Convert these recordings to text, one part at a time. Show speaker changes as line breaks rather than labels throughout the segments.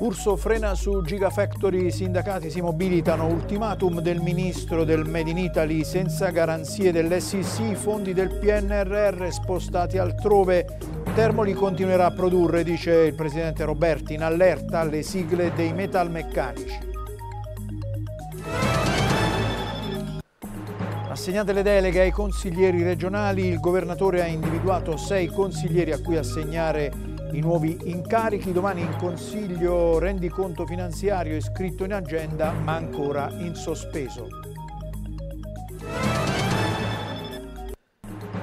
Urso frena su Gigafactory, i sindacati si mobilitano, ultimatum del ministro del Made in Italy senza garanzie dell'SEC, fondi del PNRR spostati altrove. Termoli continuerà a produrre, dice il presidente Roberti, in allerta alle sigle dei metalmeccanici. Assegnate le deleghe ai consiglieri regionali, il governatore ha individuato sei consiglieri a cui assegnare i nuovi incarichi domani in Consiglio rendiconto finanziario iscritto in agenda ma ancora in sospeso.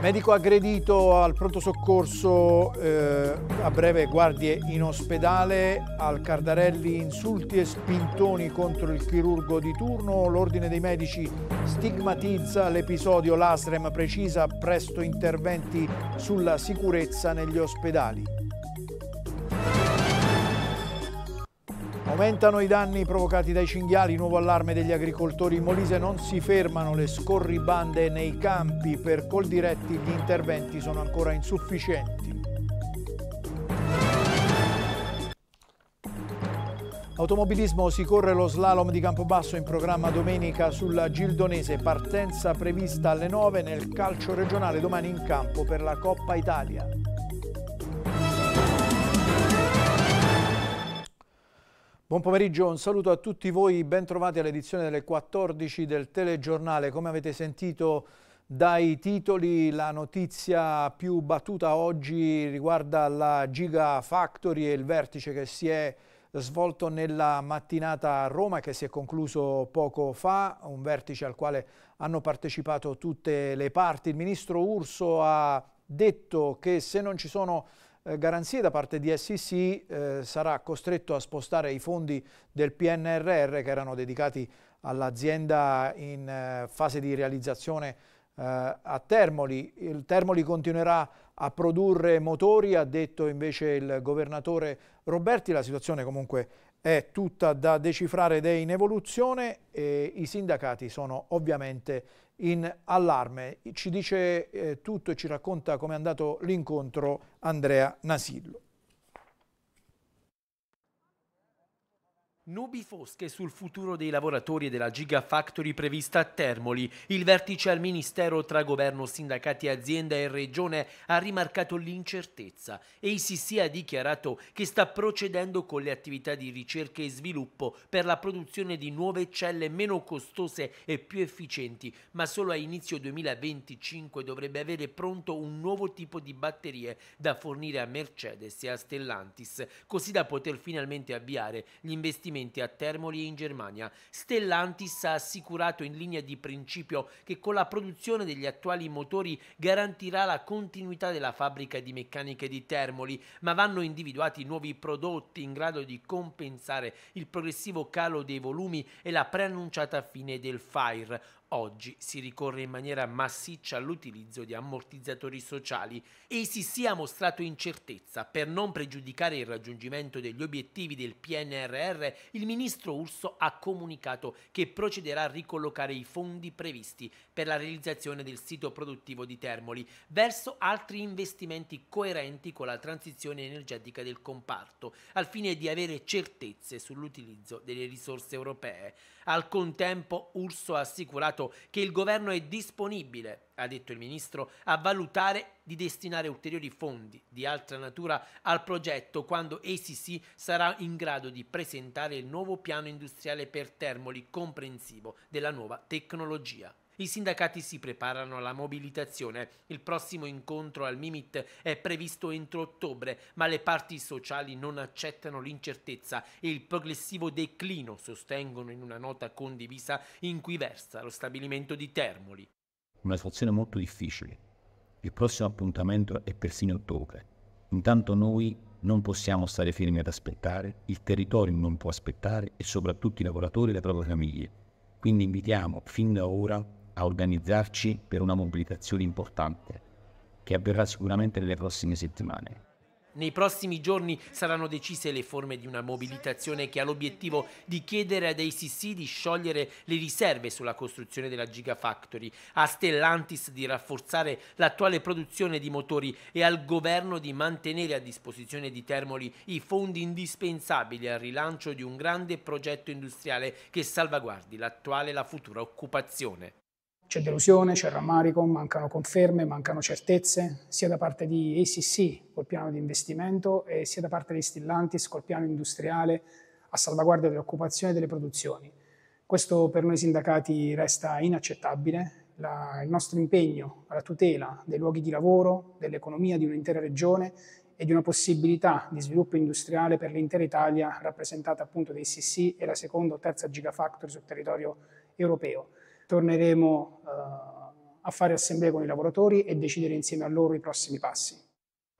Medico aggredito al pronto soccorso, eh, a breve guardie in ospedale, al Cardarelli insulti e spintoni contro il chirurgo di turno, l'ordine dei medici stigmatizza l'episodio, l'ASREM precisa presto interventi sulla sicurezza negli ospedali. Aumentano i danni provocati dai cinghiali, nuovo allarme degli agricoltori in Molise, non si fermano le scorribande nei campi, per col diretti gli interventi sono ancora insufficienti. Automobilismo si corre lo slalom di Campobasso in programma domenica sulla Gildonese, partenza prevista alle 9 nel calcio regionale domani in campo per la Coppa Italia. Buon pomeriggio, un saluto a tutti voi, bentrovati all'edizione delle 14 del telegiornale. Come avete sentito dai titoli, la notizia più battuta oggi riguarda la Giga Factory e il vertice che si è svolto nella mattinata a Roma che si è concluso poco fa, un vertice al quale hanno partecipato tutte le parti. Il ministro Urso ha detto che se non ci sono eh, garanzie da parte di SCC eh, sarà costretto a spostare i fondi del PNRR che erano dedicati all'azienda in eh, fase di realizzazione eh, a Termoli. Il Termoli continuerà a produrre motori, ha detto invece il governatore Roberti, la situazione comunque è tutta da decifrare ed è in evoluzione e i sindacati sono ovviamente in allarme. Ci dice eh, tutto e ci racconta come è andato l'incontro Andrea Nasillo.
Nubi fosche sul futuro dei lavoratori della Gigafactory prevista a Termoli. Il vertice al Ministero tra governo, sindacati, azienda e regione ha rimarcato l'incertezza e ICC ha dichiarato che sta procedendo con le attività di ricerca e sviluppo per la produzione di nuove celle meno costose e più efficienti, ma solo a inizio 2025 dovrebbe avere pronto un nuovo tipo di batterie da fornire a Mercedes e a Stellantis, così da poter finalmente avviare gli investimenti stabilimenti a Termoli e in Germania. Stellantis ha assicurato in linea di principio che con la produzione degli attuali motori garantirà la continuità della fabbrica di meccaniche di Termoli, ma vanno individuati nuovi prodotti in grado di compensare il progressivo calo dei volumi e la preannunciata fine del FIRE. Oggi si ricorre in maniera massiccia all'utilizzo di ammortizzatori sociali e si sia mostrato incertezza per non pregiudicare il raggiungimento degli obiettivi del PNRR, il ministro Urso ha comunicato che procederà a ricollocare i fondi previsti per la realizzazione del sito produttivo di Termoli verso altri investimenti coerenti con la transizione energetica del comparto, al fine di avere certezze sull'utilizzo delle risorse europee. Al contempo Urso ha assicurato che il governo è disponibile, ha detto il ministro, a valutare di destinare ulteriori fondi di altra natura al progetto quando ACC sarà in grado di presentare il nuovo piano industriale per Termoli comprensivo della nuova tecnologia. I sindacati si preparano alla mobilitazione. Il prossimo incontro al Mimit è previsto entro ottobre, ma le parti sociali non accettano l'incertezza e il progressivo declino, sostengono in una nota condivisa in cui versa lo stabilimento di Termoli.
Una situazione molto difficile. Il prossimo appuntamento è persino ottobre. Intanto noi non possiamo stare fermi ad aspettare, il territorio non può aspettare e soprattutto i lavoratori e le proprie famiglie. Quindi invitiamo fin da ora a organizzarci per una mobilitazione importante che avverrà sicuramente nelle prossime settimane.
Nei prossimi giorni saranno decise le forme di una mobilitazione che ha l'obiettivo di chiedere ad ACC di sciogliere le riserve sulla costruzione della Gigafactory, a Stellantis di rafforzare l'attuale produzione di motori e al governo di mantenere a disposizione di Termoli i fondi indispensabili al rilancio di un grande progetto industriale che salvaguardi l'attuale e la futura occupazione.
C'è delusione, c'è rammarico, mancano conferme, mancano certezze, sia da parte di ACC col piano di investimento e sia da parte di Stillantis col piano industriale a salvaguardia dell'occupazione e delle produzioni. Questo per noi sindacati resta inaccettabile. La, il nostro impegno alla tutela dei luoghi di lavoro, dell'economia di un'intera regione e di una possibilità di sviluppo industriale per l'intera Italia rappresentata appunto da CC e la seconda o terza gigafactory sul territorio europeo. Torneremo a fare assemblee con i lavoratori e decidere insieme a loro i prossimi passi.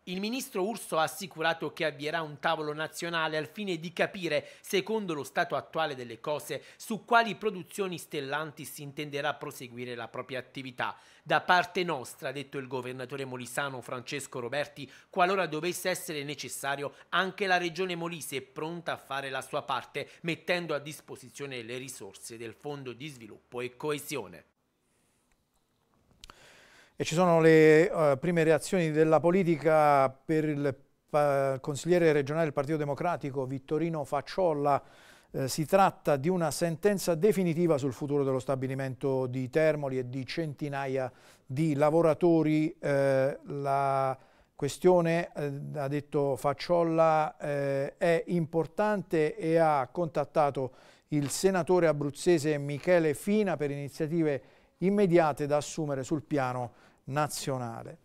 Il ministro Urso ha assicurato che avvierà un tavolo nazionale al fine di capire, secondo lo stato attuale delle cose, su quali produzioni stellanti si intenderà proseguire la propria attività. Da parte nostra, ha detto il governatore molisano Francesco Roberti, qualora dovesse essere necessario, anche la regione Molise è pronta a fare la sua parte, mettendo a disposizione le risorse del Fondo di sviluppo e coesione
e ci sono le uh, prime reazioni della politica per il uh, consigliere regionale del Partito Democratico Vittorino Facciolla. Uh, si tratta di una sentenza definitiva sul futuro dello stabilimento di Termoli e di centinaia di lavoratori. la questione, ha detto Facciolla, è importante e ha contattato il senatore abruzzese Michele Fina per iniziative immediate da assumere sul piano nazionale.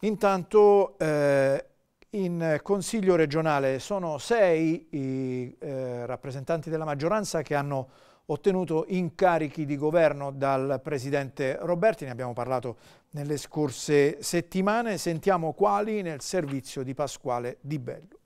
Intanto eh, in Consiglio regionale sono sei i eh, rappresentanti della maggioranza che hanno ottenuto incarichi di governo dal Presidente Roberti, ne abbiamo parlato nelle scorse settimane, sentiamo quali nel servizio di Pasquale Di Bello.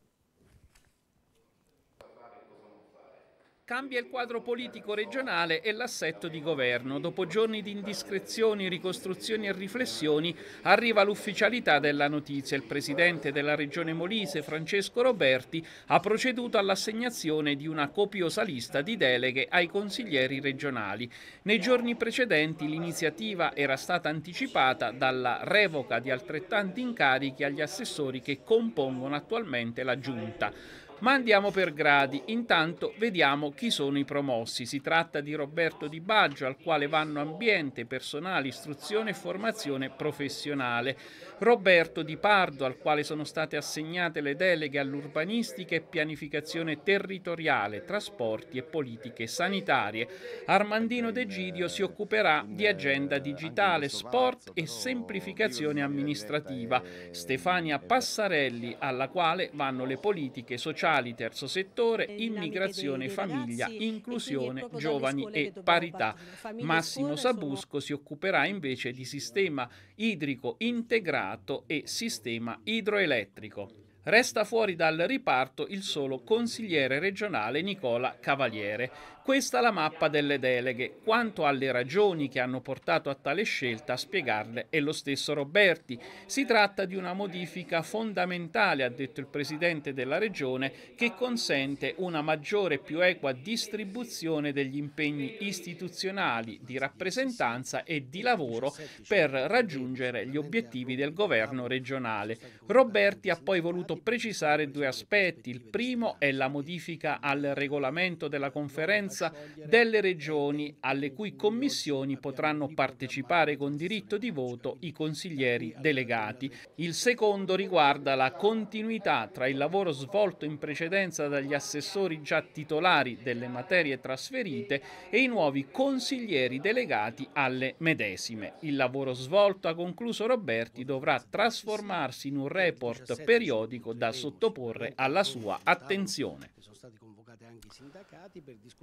Cambia il quadro politico regionale e l'assetto di governo. Dopo giorni di indiscrezioni, ricostruzioni e riflessioni, arriva l'ufficialità della notizia. Il presidente della regione Molise, Francesco Roberti, ha proceduto all'assegnazione di una copiosa lista di deleghe ai consiglieri regionali. Nei giorni precedenti l'iniziativa era stata anticipata dalla revoca di altrettanti incarichi agli assessori che compongono attualmente la Giunta. Ma andiamo per gradi, intanto vediamo chi sono i promossi. Si tratta di Roberto Di Baggio al quale vanno ambiente, personale, istruzione e formazione professionale. Roberto Di Pardo al quale sono state assegnate le deleghe all'urbanistica e pianificazione territoriale, trasporti e politiche sanitarie. Armandino De Gidio si occuperà di agenda digitale, sport e semplificazione amministrativa. Stefania Passarelli alla quale vanno le politiche sociali sociali, terzo settore, immigrazione, famiglia, inclusione, giovani e parità. Massimo Sabusco si occuperà invece di sistema idrico integrato e sistema idroelettrico. Resta fuori dal riparto il solo consigliere regionale Nicola Cavaliere questa la mappa delle deleghe. Quanto alle ragioni che hanno portato a tale scelta, a spiegarle è lo stesso Roberti. Si tratta di una modifica fondamentale, ha detto il presidente della regione, che consente una maggiore e più equa distribuzione degli impegni istituzionali di rappresentanza e di lavoro per raggiungere gli obiettivi del governo regionale. Roberti ha poi voluto precisare due aspetti. Il primo è la modifica al regolamento della conferenza competenza delle regioni alle cui commissioni potranno partecipare con diritto di voto i consiglieri delegati. Il secondo riguarda la continuità tra il lavoro svolto in precedenza dagli assessori già titolari delle materie trasferite e i nuovi consiglieri delegati alle medesime. Il lavoro svolto, ha concluso Roberti, dovrà trasformarsi in un report periodico da sottoporre alla sua attenzione.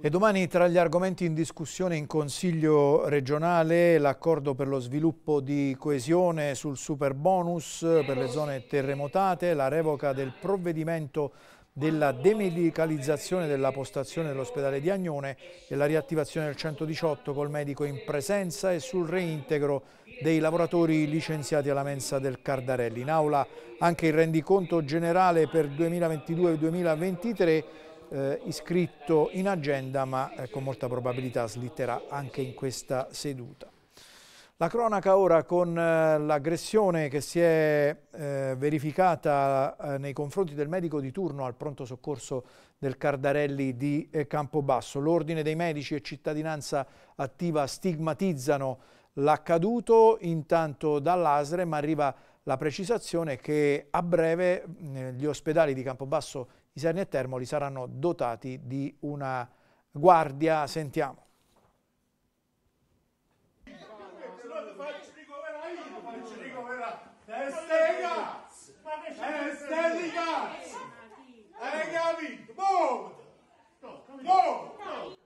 E domani tra gli argomenti in discussione in Consiglio regionale l'accordo per lo sviluppo di coesione sul super bonus per le zone terremotate, la revoca del provvedimento della demedicalizzazione della postazione dell'ospedale di Agnone e la riattivazione del 118 col medico in presenza e sul reintegro dei lavoratori licenziati alla mensa del Cardarelli. In aula anche il rendiconto generale per 2022-2023 eh, iscritto in agenda ma eh, con molta probabilità slitterà anche in questa seduta. La cronaca ora con eh, l'aggressione che si è eh, verificata eh, nei confronti del medico di turno al pronto soccorso del Cardarelli di Campobasso. L'ordine dei medici e cittadinanza attiva stigmatizzano l'accaduto, intanto dall'ASRE, ma arriva la precisazione che a breve gli ospedali di Campobasso i Serni e Termoli saranno dotati di una guardia. Sentiamo.
Boom! Boom!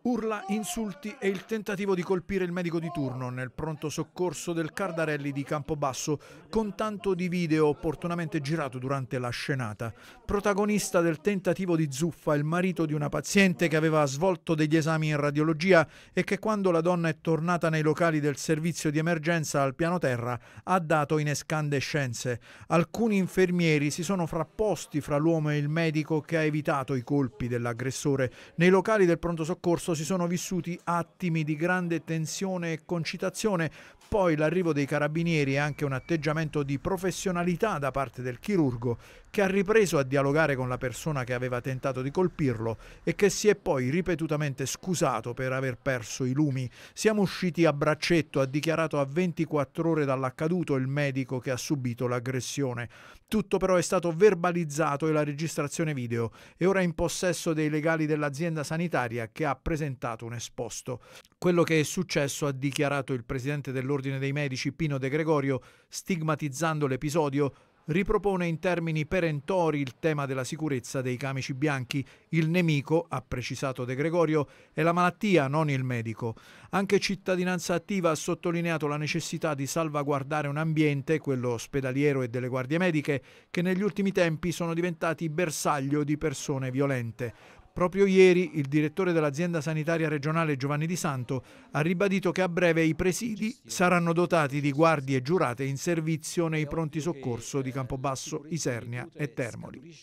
Urla, insulti e il tentativo di colpire il medico di turno nel pronto soccorso del Cardarelli di Campobasso, con tanto di video opportunamente girato durante la scenata. Protagonista del tentativo di zuffa il marito di una paziente che aveva svolto degli esami in radiologia e che quando la donna è tornata nei locali del servizio di emergenza al piano terra ha dato in escandescenze. Alcuni infermieri si sono frapposti fra l'uomo e il medico che ha evitato i colpi dell'aggressore. Nei locali del pronto soccorso si sono vissuti attimi di grande tensione e concitazione, poi l'arrivo dei carabinieri e anche un atteggiamento di professionalità da parte del chirurgo che ha ripreso a dialogare con la persona che aveva tentato di colpirlo e che si è poi ripetutamente scusato per aver perso i lumi. Siamo usciti a braccetto, ha dichiarato a 24 ore dall'accaduto il medico che ha subito l'aggressione. Tutto però è stato verbalizzato e la registrazione video è ora in possesso dei legali dell'azienda sanitaria che ha presentato un esposto. Quello che è successo, ha dichiarato il presidente dell'Ordine dei Medici Pino De Gregorio, stigmatizzando l'episodio ripropone in termini perentori il tema della sicurezza dei camici bianchi. Il nemico, ha precisato De Gregorio, è la malattia, non il medico. Anche Cittadinanza Attiva ha sottolineato la necessità di salvaguardare un ambiente, quello ospedaliero e delle guardie mediche, che negli ultimi tempi sono diventati bersaglio di persone violente. Proprio ieri il direttore dell'azienda sanitaria regionale Giovanni Di Santo ha ribadito che a breve i presidi saranno dotati di guardie giurate in servizio nei pronti soccorso di Campobasso, Isernia e Termoli.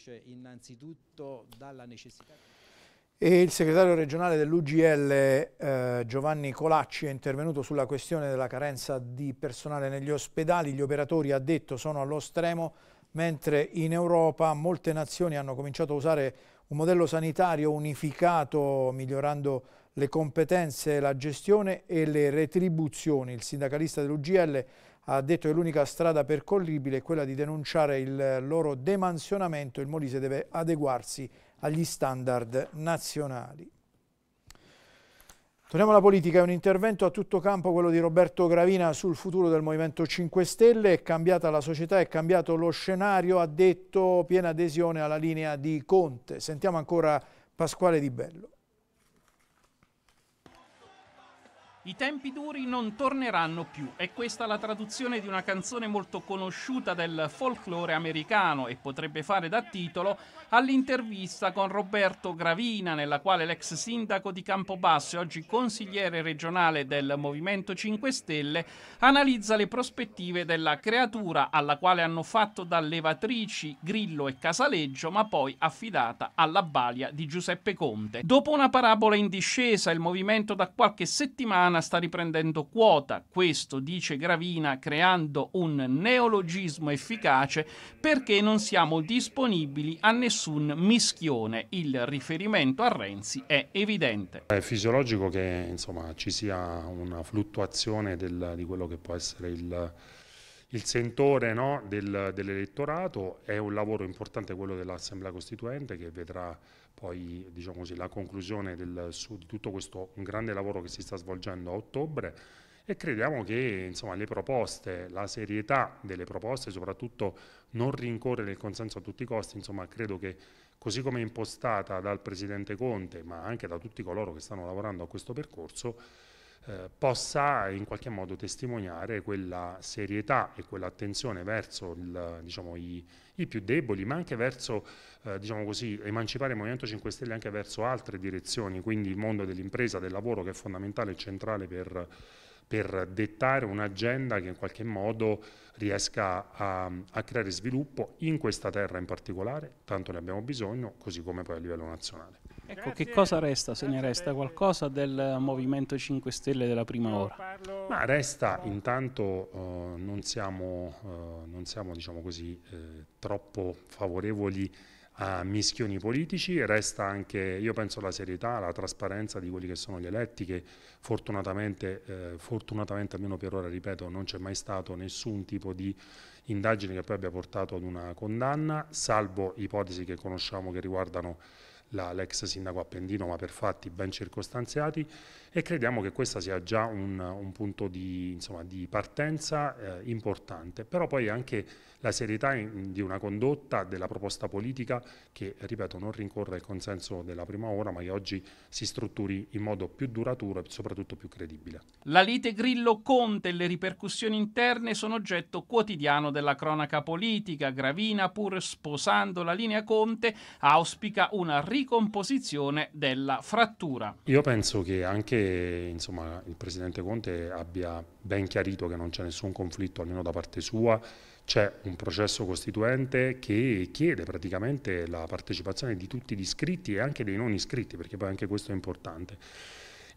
E il segretario regionale dell'UGL eh, Giovanni Colacci è intervenuto sulla questione della carenza di personale negli ospedali. Gli operatori, ha detto, sono allo stremo, mentre in Europa molte nazioni hanno cominciato a usare un modello sanitario unificato migliorando le competenze, la gestione e le retribuzioni. Il sindacalista dell'UGL ha detto che l'unica strada percorribile è quella di denunciare il loro demansionamento. Il Molise deve adeguarsi agli standard nazionali. Torniamo alla politica, è un intervento a tutto campo quello di Roberto Gravina sul futuro del Movimento 5 Stelle, è cambiata la società, è cambiato lo scenario, ha detto piena adesione alla linea di Conte. Sentiamo ancora Pasquale Di Bello.
I tempi duri non torneranno più, è questa la traduzione di una canzone molto conosciuta del folklore americano e potrebbe fare da titolo all'intervista con Roberto Gravina, nella quale l'ex sindaco di Campobasso e oggi consigliere regionale del Movimento 5 Stelle analizza le prospettive della creatura alla quale hanno fatto da levatrici Grillo e Casaleggio, ma poi affidata alla balia di Giuseppe Conte. Dopo una parabola in discesa, il movimento da qualche settimana italiana sta riprendendo quota, questo dice Gravina creando un neologismo efficace perché non siamo disponibili a nessun mischione. Il riferimento a Renzi è evidente.
È fisiologico che insomma, ci sia una fluttuazione del, di quello che può essere il il sentore no, del, dell'elettorato è un lavoro importante quello dell'Assemblea Costituente che vedrà poi diciamo così, la conclusione del, su, di tutto questo grande lavoro che si sta svolgendo a ottobre e crediamo che insomma, le proposte, la serietà delle proposte, soprattutto non rincorrere il consenso a tutti i costi, insomma, credo che così come impostata dal Presidente Conte, ma anche da tutti coloro che stanno lavorando a questo percorso, eh, possa in qualche modo testimoniare quella serietà e quell'attenzione verso il, diciamo, i, i, più deboli, ma anche verso, eh, diciamo così, emancipare il Movimento 5 Stelle anche verso altre direzioni, quindi il mondo dell'impresa, del lavoro che è fondamentale e centrale per, per dettare un'agenda che in qualche modo riesca a, a, creare sviluppo in questa terra in particolare, tanto ne abbiamo bisogno, così come poi a livello nazionale. Ecco, che cosa resta, se ne resta qualcosa del Movimento 5 Stelle della prima ora? Ma resta intanto uh, non siamo, uh, non siamo diciamo così, eh, troppo favorevoli a mischioni politici, resta anche, io penso, la serietà, la trasparenza di quelli che sono gli eletti, che fortunatamente, eh, fortunatamente almeno per ora, ripeto, non c'è mai stato nessun tipo di indagine che poi abbia portato ad una condanna, salvo ipotesi che conosciamo che riguardano l'ex sindaco Appendino, ma per fatti ben circostanziati e crediamo che questo sia già un, un punto di, insomma, di partenza eh, importante, però poi anche la serietà in, di una condotta della proposta politica che, ripeto, non rincorre il consenso della prima ora, ma che oggi si strutturi in modo più duraturo e soprattutto più credibile.
La lite Grillo-Conte e le ripercussioni interne sono oggetto quotidiano della cronaca politica. Gravina, pur sposando la linea Conte, auspica una ripercussione ricomposizione della frattura.
Io penso che anche insomma, il presidente Conte abbia ben chiarito che non c'è nessun conflitto, almeno da parte sua, c'è un processo costituente che chiede praticamente la partecipazione di tutti gli iscritti e anche dei non iscritti, perché poi anche questo è importante.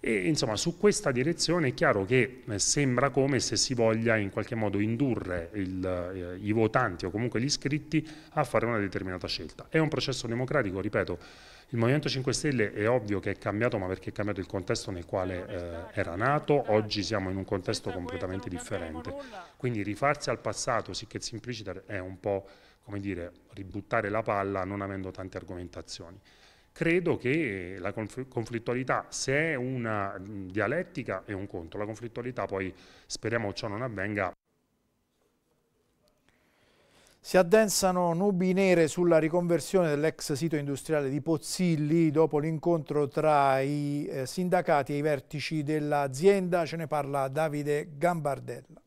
E insomma su questa direzione è chiaro che eh, sembra come se si voglia in qualche modo indurre il, eh, i votanti o comunque gli iscritti a fare una determinata scelta. È un processo democratico, ripeto, il Movimento 5 Stelle è ovvio che è cambiato, ma perché è cambiato il contesto nel quale eh, era nato, oggi siamo in un contesto completamente differente. Quindi rifarsi al passato, sì che implicita, è un po' come dire, ributtare la palla non avendo tante argomentazioni credo che la conflittualità, se è una dialettica, è un conto. La conflittualità poi speriamo ciò non avvenga.
Si addensano nubi nere sulla riconversione dell'ex sito industriale di Pozzilli dopo l'incontro tra i eh, sindacati e i vertici dell'azienda. Ce ne parla Davide Gambardella.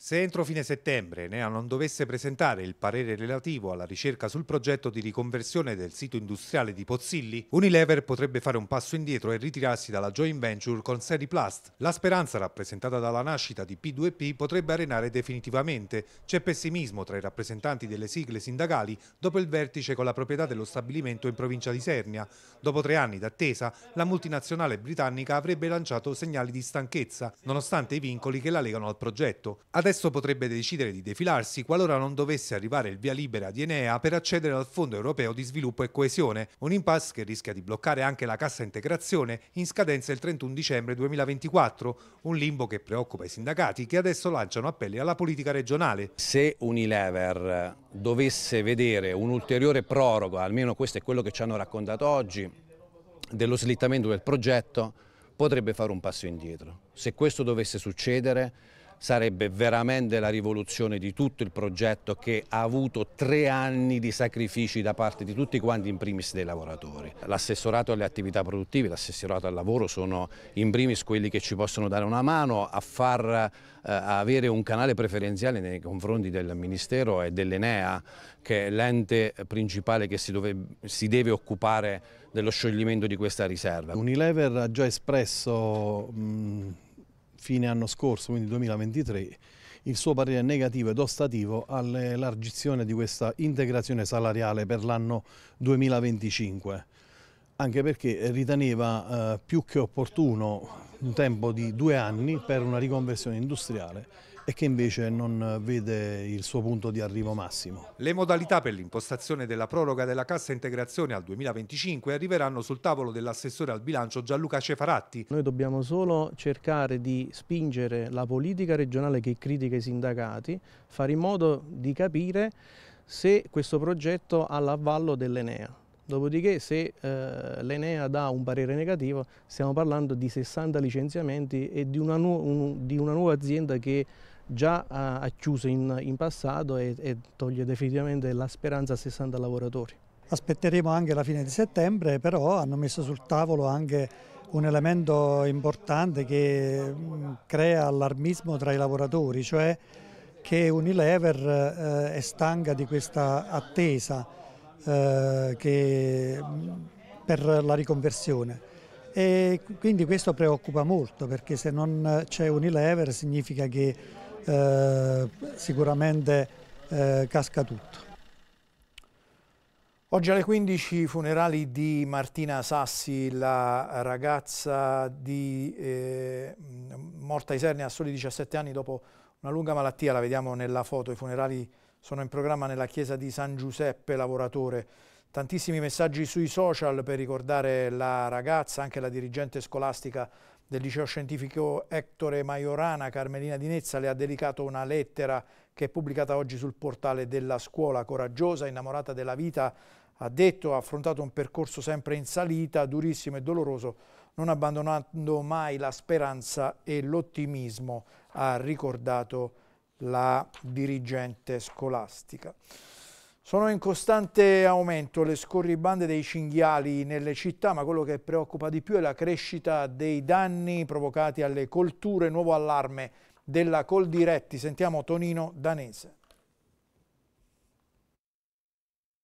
Se entro fine settembre Enea non dovesse presentare il parere relativo alla ricerca sul progetto di riconversione del sito industriale di Pozzilli, Unilever potrebbe fare un passo indietro e ritirarsi dalla joint venture con Seriplast. La speranza rappresentata dalla nascita di P2P potrebbe arenare definitivamente. C'è pessimismo tra i rappresentanti delle sigle sindacali dopo il vertice con la proprietà dello stabilimento in provincia di Sernia. Dopo tre anni d'attesa, la multinazionale britannica avrebbe lanciato segnali di stanchezza, nonostante i vincoli che la legano al progetto. Ad Adesso potrebbe decidere di defilarsi qualora non dovesse arrivare il via libera di Enea per accedere al Fondo europeo di sviluppo e coesione, un impasse che rischia di bloccare anche la cassa integrazione in scadenza il 31 dicembre 2024, un limbo che preoccupa i sindacati che adesso lanciano appelli alla politica regionale. Se Unilever dovesse vedere un'ulteriore proroga, almeno questo è quello che ci hanno raccontato oggi, dello slittamento del progetto, potrebbe fare un passo indietro. Se questo dovesse succedere sarebbe veramente la rivoluzione di tutto il progetto che ha avuto tre anni di sacrifici da parte di tutti quanti in primis dei lavoratori. L'assessorato alle attività produttive, l'assessorato al lavoro sono in primis quelli che ci possono dare una mano a far eh, a avere un canale preferenziale nei confronti del Ministero e dell'Enea che è l'ente principale che si, dove, si deve occupare dello scioglimento di questa riserva.
Unilever ha già espresso mh, fine anno scorso, quindi 2023, il suo parere negativo ed ostativo all'elargizione di questa integrazione salariale per l'anno 2025 anche perché riteneva eh, più che opportuno un tempo di due anni per una riconversione industriale e che invece non vede il suo punto di arrivo massimo.
Le modalità per l'impostazione della proroga della cassa integrazione al 2025 arriveranno sul tavolo dell'assessore al bilancio Gianluca Cefaratti. Noi dobbiamo solo cercare di spingere la politica regionale che critica i sindacati, fare in modo di capire
se questo progetto ha l'avvallo dell'Enea. Dopodiché se eh, l'Enea dà un parere negativo stiamo parlando di 60 licenziamenti e di una, nu un, di una nuova azienda che già ha, ha chiuso in, in passato e, e, toglie definitivamente
la speranza a 60 lavoratori. Aspetteremo anche la fine di settembre, però hanno messo sul tavolo anche un elemento importante che mh, mm, crea allarmismo tra i lavoratori, cioè che Unilever eh, è stanca di questa attesa eh, che, mm, per la riconversione. E quindi questo preoccupa molto perché se non c'è Unilever significa che eh, sicuramente eh, casca tutto.
Oggi alle 15 i funerali di Martina Sassi, la ragazza di, eh, morta a Isernia a soli 17 anni dopo una lunga malattia, la vediamo nella foto, i funerali sono in programma nella chiesa di San Giuseppe Lavoratore. Tantissimi messaggi sui social per ricordare la ragazza, anche la dirigente scolastica del liceo scientifico Ettore Maiorana, Carmelina Di Nezza, le ha dedicato una lettera che è pubblicata oggi sul portale della scuola. Coraggiosa, innamorata della vita, ha detto, ha affrontato un percorso sempre in salita, durissimo e doloroso, non abbandonando mai la speranza e l'ottimismo, ha ricordato la dirigente scolastica. Sono in costante aumento le scorribande dei cinghiali nelle città, ma quello che preoccupa di più è la crescita dei danni provocati alle colture, nuovo allarme della Coldiretti. Sentiamo Tonino Danese.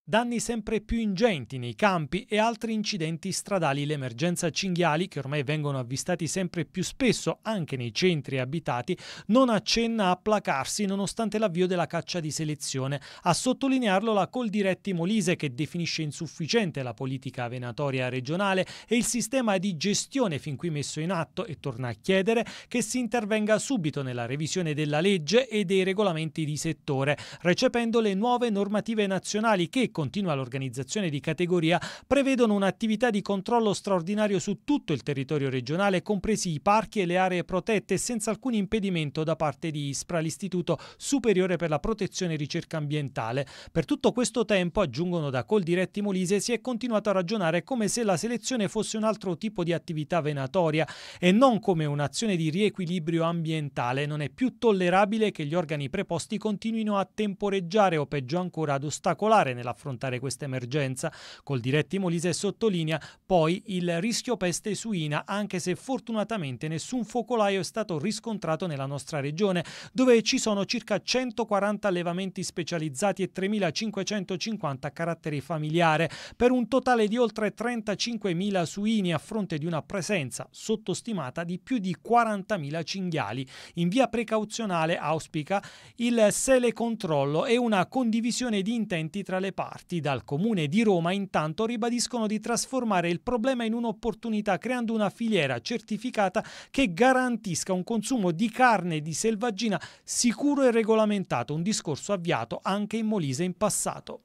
danni sempre più ingenti nei campi e altri incidenti stradali. L'emergenza cinghiali, che ormai vengono avvistati sempre più spesso anche nei centri abitati, non accenna a placarsi nonostante l'avvio della caccia di selezione. A sottolinearlo la Coldiretti Molise, che definisce insufficiente la politica venatoria regionale e il sistema di gestione fin qui messo in atto e torna a chiedere che si intervenga subito nella revisione della legge e dei regolamenti di settore, recependo le nuove normative nazionali che, continua l'organizzazione di categoria, prevedono un'attività di controllo straordinario su tutto il territorio regionale, compresi i parchi e le aree protette, senza alcun impedimento da parte di ISPRA, l'Istituto Superiore per la Protezione e Ricerca Ambientale. Per tutto questo tempo, aggiungono da Coldiretti Molise, si è continuato a ragionare come se la selezione fosse un altro tipo di attività venatoria e non come un'azione di riequilibrio ambientale. Non è più tollerabile che gli organi preposti continuino a temporeggiare o peggio ancora ad ostacolare nella affrontare questa emergenza. Col diretti Molise sottolinea poi il rischio peste suina, anche se fortunatamente nessun focolaio è stato riscontrato nella nostra regione, dove ci sono circa 140 allevamenti specializzati e 3.550 a carattere familiare, per un totale di oltre 35.000 suini a fronte di una presenza sottostimata di più di 40.000 cinghiali. In via precauzionale auspica il sele controllo e una condivisione di intenti tra le parti parti dal Comune di Roma intanto ribadiscono di trasformare il problema in un'opportunità creando una filiera certificata che garantisca un consumo di carne di selvaggina sicuro e regolamentato, un discorso avviato anche in Molise in passato.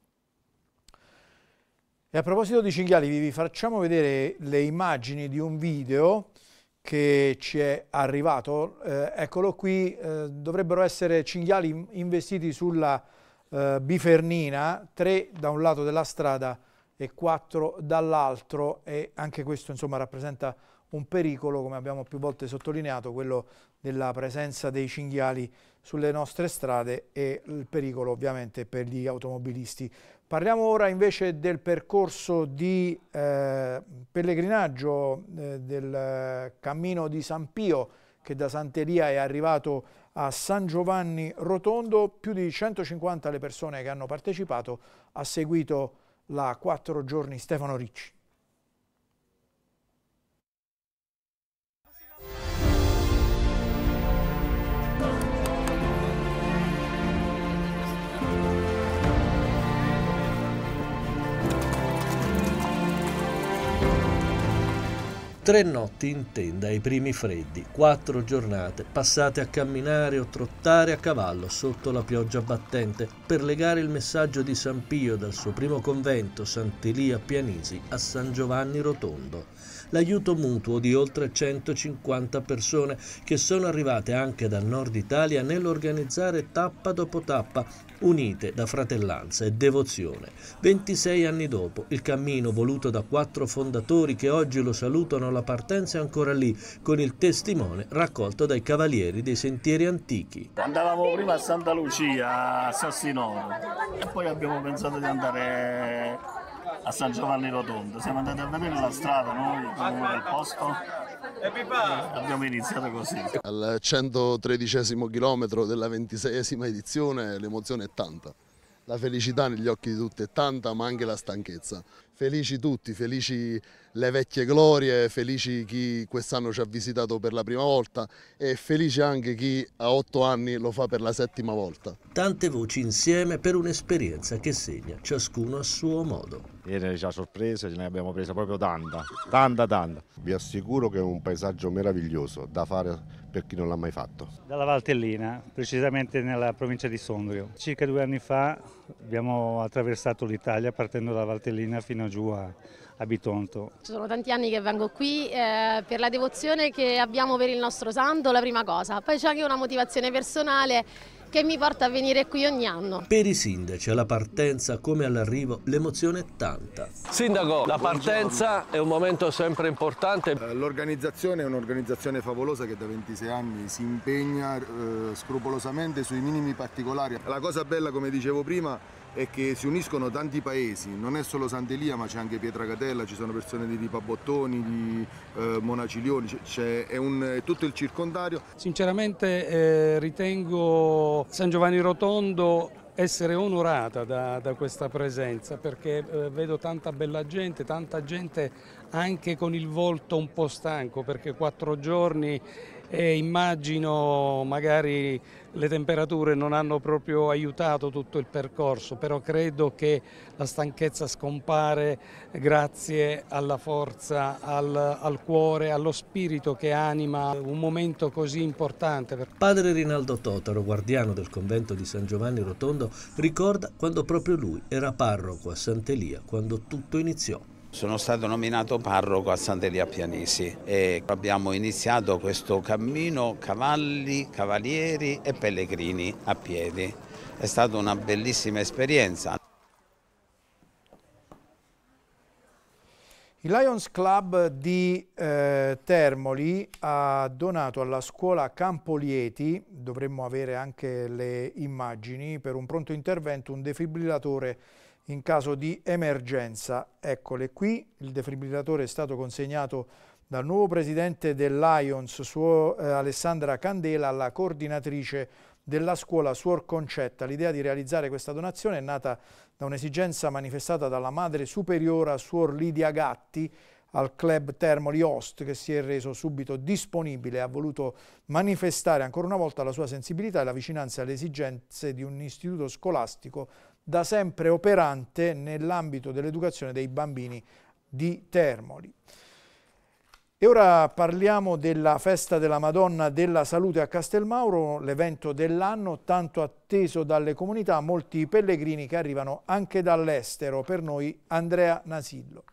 E a proposito di cinghiali, vi facciamo vedere le immagini di un video che ci è arrivato. Eh, eccolo qui, eh, dovrebbero essere cinghiali investiti sulla eh, bifernina, tre da un lato della strada e quattro dall'altro e anche questo insomma, rappresenta un pericolo, come abbiamo più volte sottolineato, quello della presenza dei cinghiali sulle nostre strade e il pericolo ovviamente per gli automobilisti. Parliamo ora invece del percorso di eh, pellegrinaggio eh, del eh, Cammino di San Pio che da Santeria è arrivato a San Giovanni Rotondo, più di 150 le persone che hanno partecipato, ha seguito la quattro giorni Stefano Ricci.
Tre notti in tenda ai primi freddi, quattro giornate passate a camminare o trottare a cavallo sotto la pioggia battente per legare il messaggio di San Pio dal suo primo convento, Sant'Elia Pianisi, a San Giovanni Rotondo l'aiuto mutuo di oltre 150 persone che sono arrivate anche dal nord Italia nell'organizzare tappa dopo tappa, unite da fratellanza e devozione. 26 anni dopo, il cammino voluto da quattro fondatori che oggi lo salutano alla partenza è ancora lì, con il testimone raccolto dai cavalieri dei sentieri antichi.
Andavamo prima a Santa Lucia, a Sassinoro, e poi abbiamo pensato di andare a San Giovanni Rotondo. Siamo andati a vedere la strada
noi, comunque il posto.
Abbiamo iniziato così. Al 113 chilometro della 26esima edizione l'emozione è tanta la felicità negli occhi di tutti è tanta, ma anche la stanchezza. Felici tutti, felici le vecchie glorie, felici chi quest'anno ci ha visitato per la prima volta e felice anche chi a otto anni lo fa per la settima volta. Tante voci insieme per un'esperienza che segna ciascuno a suo modo.
Ieri ci ha sorpreso, ce ne abbiamo presa proprio tanta,
tanta, tanta. Vi assicuro che è un paesaggio meraviglioso da fare per chi non l'ha mai fatto.
Dalla Valtellina, precisamente nella provincia di Sondrio. Circa due anni fa abbiamo attraversato l'Italia partendo dalla Valtellina fino giù a, a Bitonto.
Sono tanti anni
che vengo qui eh, per la devozione che abbiamo per il nostro santo, la prima cosa. Poi c'è anche una motivazione personale che mi porta a venire qui ogni anno.
Per i sindaci alla partenza come all'arrivo l'emozione è tanta. Sindaco, la partenza Buongiorno. è un momento sempre importante. Eh, l'organizzazione è un'organizzazione favolosa che da 26 anni si impegna eh, scrupolosamente sui minimi particolari. La cosa bella, come dicevo prima, è che si uniscono tanti paesi, non è solo Sant'Elia ma c'è anche Pietracatella, ci sono persone di, di Pabottoni, di eh, Monaciglioni, è, un, è, tutto il circondario.
Sinceramente eh, ritengo San Giovanni Rotondo essere onorata da, da questa presenza perché eh, vedo tanta bella gente, tanta gente anche con il volto un po' stanco perché quattro giorni e immagino magari le temperature non hanno proprio aiutato tutto il percorso, però credo che la stanchezza scompare grazie alla forza, al, al cuore, allo spirito che anima un momento così importante.
Padre Rinaldo Totaro, guardiano del convento di San Giovanni Rotondo, ricorda quando proprio lui era parroco a Sant'Elia, quando tutto iniziò.
Sono stato nominato parroco a Sant'Elia Pianisi e abbiamo iniziato questo cammino cavalli, cavalieri e pellegrini a piedi. È stata una bellissima esperienza.
Il Lions Club di eh, Termoli ha donato alla scuola Campolieti, dovremmo avere anche le immagini, per un pronto intervento un defibrillatore in caso di emergenza. Eccole qui, il defibrillatore è stato consegnato dal nuovo presidente dell'Ions, suo, eh, Alessandra Candela, alla coordinatrice della scuola Suor Concetta. L'idea di realizzare questa donazione è nata da un'esigenza manifestata dalla madre superiora Suor Lidia Gatti al club Termoli Host che si è reso subito disponibile ha voluto manifestare ancora una volta la sua sensibilità e la vicinanza alle esigenze di un istituto scolastico da sempre operante nell'ambito dell'educazione dei bambini di Termoli. E ora parliamo della festa della Madonna della Salute a Castelmauro, l'evento dell'anno tanto atteso dalle comunità, molti pellegrini che arrivano anche dall'estero. Per noi Andrea Nasillo.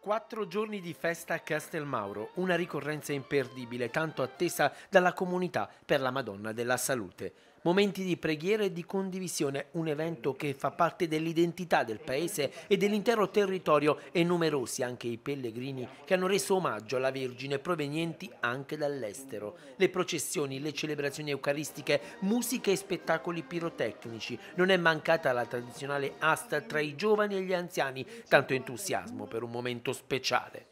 Quattro giorni di festa a Castelmauro, una ricorrenza imperdibile tanto attesa dalla comunità per la Madonna della Salute. Momenti di preghiera e di condivisione, un evento che fa parte dell'identità del paese e dell'intero territorio e numerosi anche i pellegrini che hanno reso omaggio alla Vergine provenienti anche dall'estero. Le processioni, le celebrazioni eucaristiche, musiche e spettacoli pirotecnici. Non è mancata la tradizionale asta tra i giovani e gli anziani, tanto entusiasmo per un momento speciale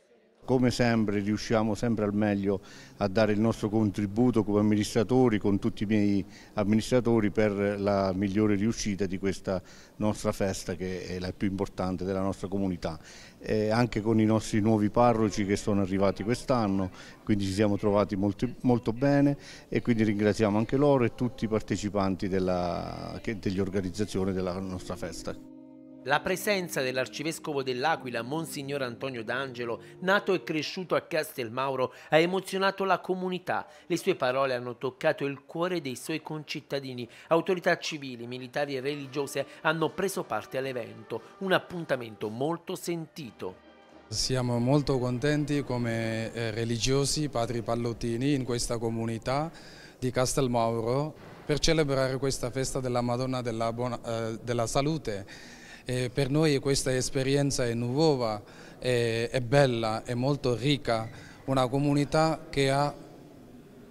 come sempre riusciamo sempre al meglio a dare il nostro contributo come amministratori con tutti i miei amministratori per la migliore riuscita di questa nostra festa che è la più importante della nostra comunità e anche con i nostri nuovi parroci che sono arrivati quest'anno quindi ci siamo trovati molto, molto, bene e quindi ringraziamo anche loro e tutti i partecipanti della, dell'organizzazione della nostra festa.
La presenza dell'arcivescovo dell'Aquila, Monsignor Antonio D'Angelo, nato e cresciuto a Castelmauro, ha emozionato la comunità. Le sue parole hanno toccato il cuore dei suoi concittadini. Autorità civili, militari e religiose hanno preso parte all'evento, un appuntamento molto
sentito. Siamo molto contenti come eh, religiosi, padri pallottini, in questa comunità di Castelmauro per celebrare questa festa della Madonna della, Buona, eh, della Salute eh, per noi questa esperienza è nuova, è, è bella, è molto ricca, una comunità che ha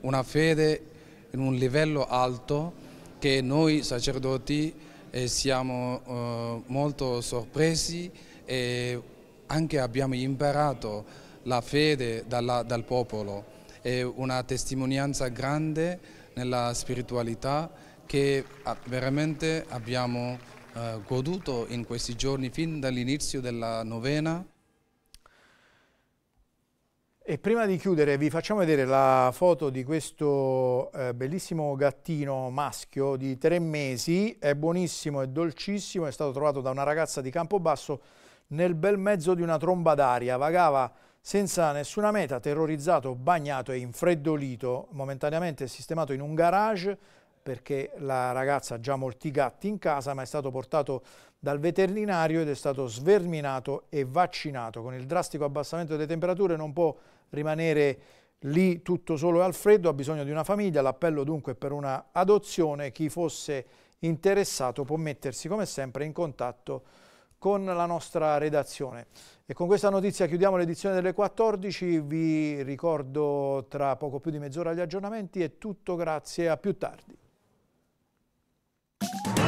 una fede in un livello alto che noi sacerdoti eh, siamo eh, molto sorpresi e anche abbiamo imparato la fede dalla, dal popolo. È una testimonianza grande nella spiritualità che ah, veramente abbiamo eh, goduto in questi giorni fin dall'inizio della novena. E prima di chiudere vi facciamo vedere
la foto di questo eh, bellissimo gattino maschio di tre mesi, è buonissimo, è dolcissimo, è stato trovato da una ragazza di Campobasso nel bel mezzo di una tromba d'aria, vagava senza nessuna meta, terrorizzato, bagnato e infreddolito, momentaneamente sistemato in un garage perché la ragazza ha già molti gatti in casa ma è stato portato dal veterinario ed è stato sverminato e vaccinato. Con il drastico abbassamento delle temperature non può rimanere lì tutto solo e al freddo, ha bisogno di una famiglia, l'appello dunque è per una adozione, chi fosse interessato può mettersi come sempre in contatto con la nostra redazione. E con questa notizia chiudiamo l'edizione delle 14, vi ricordo tra poco più di mezz'ora gli aggiornamenti e tutto grazie a più tardi. Bye.